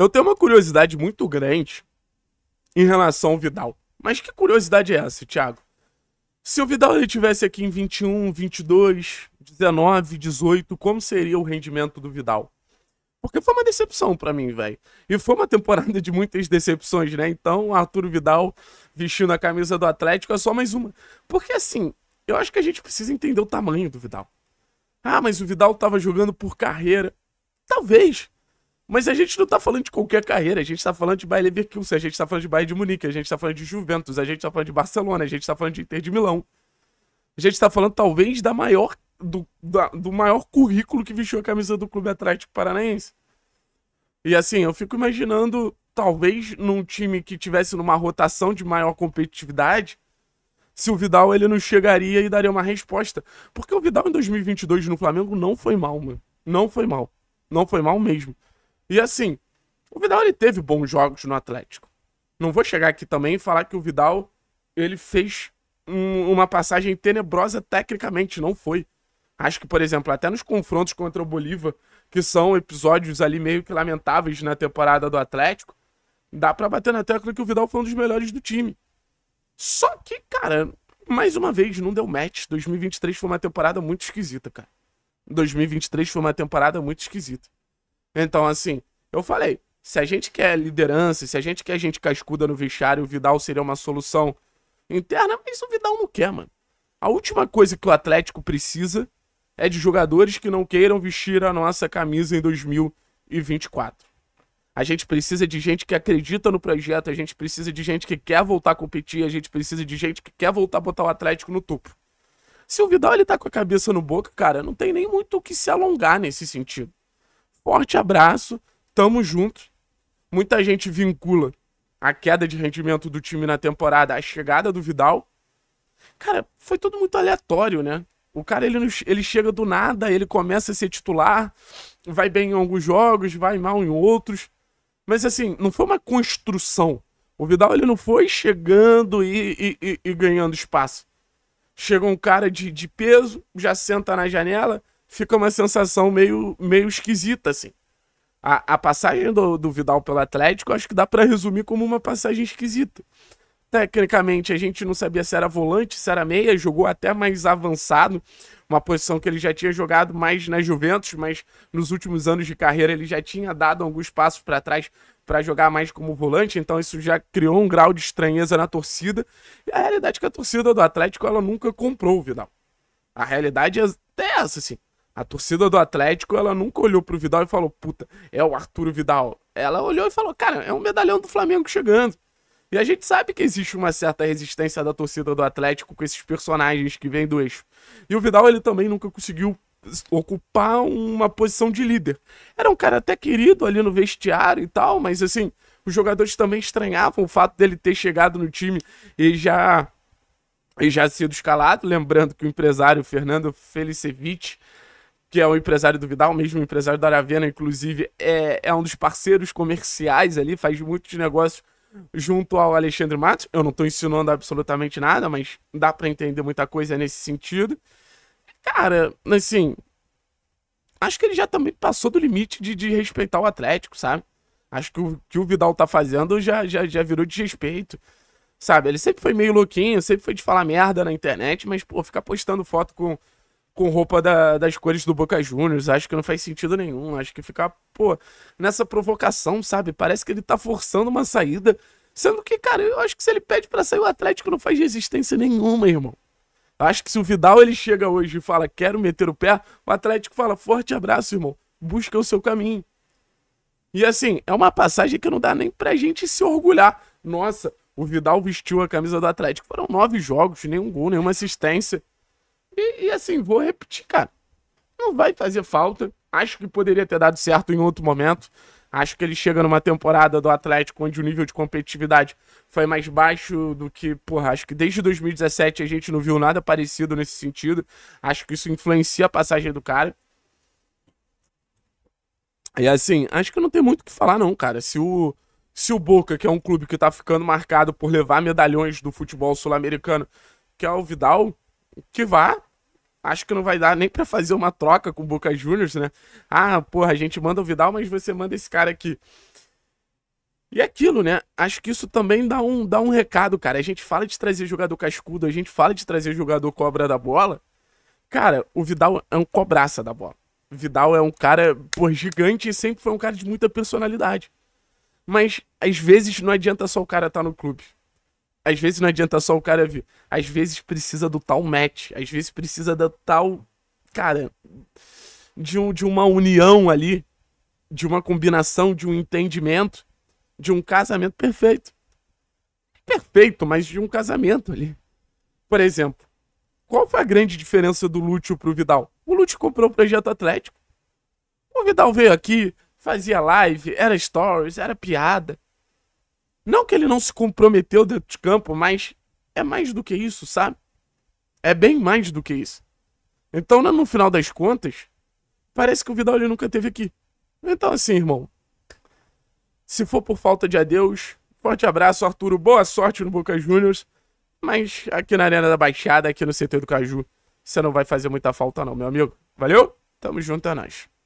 Eu tenho uma curiosidade muito grande em relação ao Vidal. Mas que curiosidade é essa, Thiago? Se o Vidal ele tivesse aqui em 21, 22, 19, 18, como seria o rendimento do Vidal? Porque foi uma decepção para mim, velho. E foi uma temporada de muitas decepções, né? Então, Arthur Vidal vestindo a camisa do Atlético é só mais uma. Porque assim, eu acho que a gente precisa entender o tamanho do Vidal. Ah, mas o Vidal tava jogando por carreira. Talvez. Mas a gente não tá falando de qualquer carreira, a gente tá falando de Bayern Leverkusen, a gente tá falando de Bayern de Munique, a gente tá falando de Juventus, a gente tá falando de Barcelona, a gente tá falando de Inter de Milão. A gente tá falando talvez da maior do, da, do maior currículo que vestiu a camisa do clube Atlético Paranaense. E assim, eu fico imaginando talvez num time que tivesse numa rotação de maior competitividade, se o Vidal ele não chegaria e daria uma resposta. Porque o Vidal em 2022 no Flamengo não foi mal, mano. Não foi mal. Não foi mal mesmo. E assim, o Vidal ele teve bons jogos no Atlético. Não vou chegar aqui também e falar que o Vidal ele fez um, uma passagem tenebrosa tecnicamente, não foi. Acho que, por exemplo, até nos confrontos contra o Bolívar, que são episódios ali meio que lamentáveis na temporada do Atlético, dá para bater na tecla que o Vidal foi um dos melhores do time. Só que, cara, mais uma vez, não deu match. 2023 foi uma temporada muito esquisita, cara. 2023 foi uma temporada muito esquisita. Então, assim, eu falei, se a gente quer liderança, se a gente quer gente cascuda no vestiário, o Vidal seria uma solução interna, mas o Vidal não quer, mano. A última coisa que o Atlético precisa é de jogadores que não queiram vestir a nossa camisa em 2024. A gente precisa de gente que acredita no projeto, a gente precisa de gente que quer voltar a competir, a gente precisa de gente que quer voltar a botar o Atlético no topo. Se o Vidal ele tá com a cabeça no boca, cara, não tem nem muito o que se alongar nesse sentido forte abraço, tamo junto. Muita gente vincula a queda de rendimento do time na temporada à chegada do Vidal. Cara, foi tudo muito aleatório, né? O cara ele, ele chega do nada, ele começa a ser titular, vai bem em alguns jogos, vai mal em outros. Mas assim, não foi uma construção. O Vidal ele não foi chegando e, e, e ganhando espaço. Chega um cara de, de peso, já senta na janela, fica uma sensação meio, meio esquisita, assim. A, a passagem do, do Vidal pelo Atlético, acho que dá para resumir como uma passagem esquisita. Tecnicamente, a gente não sabia se era volante, se era meia, jogou até mais avançado, uma posição que ele já tinha jogado mais na Juventus, mas nos últimos anos de carreira ele já tinha dado alguns passos para trás para jogar mais como volante, então isso já criou um grau de estranheza na torcida. E a realidade é que a torcida do Atlético ela nunca comprou o Vidal. A realidade é essa, assim. A torcida do Atlético, ela nunca olhou pro Vidal e falou, puta, é o Arturo Vidal. Ela olhou e falou, cara, é um medalhão do Flamengo chegando. E a gente sabe que existe uma certa resistência da torcida do Atlético com esses personagens que vêm do eixo. E o Vidal, ele também nunca conseguiu ocupar uma posição de líder. Era um cara até querido ali no vestiário e tal, mas assim, os jogadores também estranhavam o fato dele ter chegado no time e já e já sido escalado, lembrando que o empresário Fernando Felicevich que é o empresário do Vidal, o mesmo empresário da Aravena, inclusive, é, é um dos parceiros comerciais ali, faz muitos negócios junto ao Alexandre Matos. Eu não estou ensinando absolutamente nada, mas dá para entender muita coisa nesse sentido. Cara, assim, acho que ele já também passou do limite de, de respeitar o Atlético, sabe? Acho que o que o Vidal tá fazendo já, já, já virou desrespeito. Sabe, ele sempre foi meio louquinho, sempre foi de falar merda na internet, mas, pô, ficar postando foto com, com roupa da, das cores do Boca Juniors. Acho que não faz sentido nenhum. Acho que ficar, pô, nessa provocação, sabe? Parece que ele tá forçando uma saída. Sendo que, cara, eu acho que se ele pede para sair, o Atlético não faz resistência nenhuma, irmão. Acho que se o Vidal ele chega hoje e fala, quero meter o pé, o Atlético fala, forte abraço, irmão. Busca o seu caminho. E assim, é uma passagem que não dá nem pra gente se orgulhar. Nossa, o Vidal vestiu a camisa do Atlético. Foram nove jogos, nenhum gol, nenhuma assistência. E, e assim, vou repetir, cara. Não vai fazer falta. Acho que poderia ter dado certo em outro momento. Acho que ele chega numa temporada do Atlético onde o nível de competitividade foi mais baixo do que, porra, acho que desde 2017 a gente não viu nada parecido nesse sentido. Acho que isso influencia a passagem do cara. E assim, acho que não tem muito o que falar não, cara. Se o se o Boca, que é um clube que tá ficando marcado por levar medalhões do futebol sul-americano, que é o Vidal, que vá, acho que não vai dar nem para fazer uma troca com o Boca Juniors, né? Ah, porra, a gente manda o Vidal, mas você manda esse cara aqui. E é aquilo, né? Acho que isso também dá um, dá um recado, cara. A gente fala de trazer jogador cascudo, a gente fala de trazer jogador cobra da bola. Cara, o Vidal é um cobraça da bola. O Vidal é um cara, por gigante e sempre foi um cara de muita personalidade. Mas às vezes não adianta só o cara estar tá no clube. Às vezes não adianta só o cara vir. Às vezes precisa do tal match. Às vezes precisa da tal. Cara. De, um, de uma união ali. De uma combinação, de um entendimento. De um casamento perfeito. Perfeito, mas de um casamento ali. Por exemplo, qual foi a grande diferença do Lúcio pro Vidal? O Lúcio comprou o projeto Atlético. O Vidal veio aqui, fazia live, era stories, era piada. Não que ele não se comprometeu dentro de campo, mas é mais do que isso, sabe? É bem mais do que isso. Então, no final das contas, parece que o Vidal ele nunca teve aqui. Então, assim, irmão, se for por falta de adeus, forte abraço, Arturo. Boa sorte no Boca Juniors. Mas aqui na Arena da Baixada, aqui no CT do Caju, você não vai fazer muita falta, não, meu amigo. Valeu? Tamo junto, é nóis.